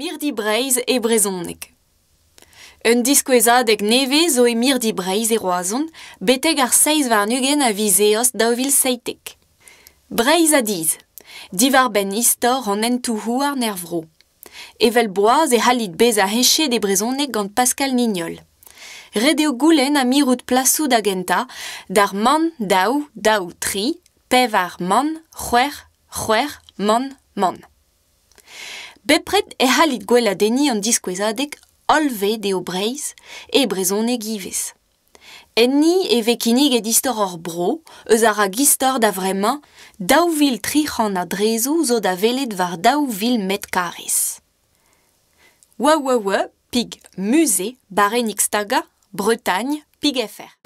Mirdi breiz e brezonek. Un diskuezad de neve zo e mirdi di breiz e roazon, betegar ar seiz var nugen a vizeoz da ovil seitek. divar ben istor an nervro. Evel boaz e halid bez a de brezonek gant Pascal Nignol. Redeo goulen a mirout plasou da d'agenta, dar man, daou, daou tri, pevar man, huer c'hwer, man, man. bepret e halit gwella deni an diskwezadek olve de obreiz e brezon e givez. En ni e vekinig e distor or bro, eus ara gistor da vremañ dao vil trichan a zo da velet var dao vil met karis. Wa wa wa pig muse barenik staga Bretagne pig efer.